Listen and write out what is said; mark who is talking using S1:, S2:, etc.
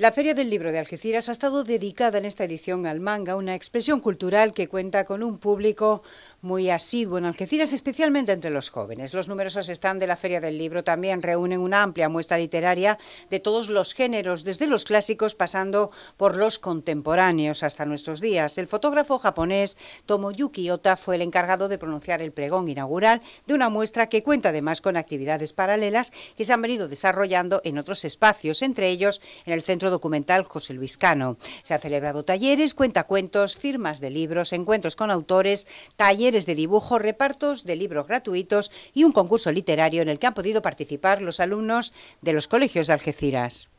S1: La Feria del Libro de Algeciras ha estado dedicada en esta edición al manga, una expresión cultural que cuenta con un público muy asiduo en Algeciras, especialmente entre los jóvenes. Los numerosos stands de la Feria del Libro también reúnen una amplia muestra literaria de todos los géneros, desde los clásicos pasando por los contemporáneos hasta nuestros días. El fotógrafo japonés Tomoyuki Ota fue el encargado de pronunciar el pregón inaugural de una muestra que cuenta además con actividades paralelas que se han venido desarrollando en otros espacios, entre ellos en el Centro Documental José Luis Cano. Se ha celebrado talleres, cuentacuentos, firmas de libros, encuentros con autores, talleres de dibujo, repartos de libros gratuitos y un concurso literario en el que han podido participar los alumnos de los colegios de Algeciras.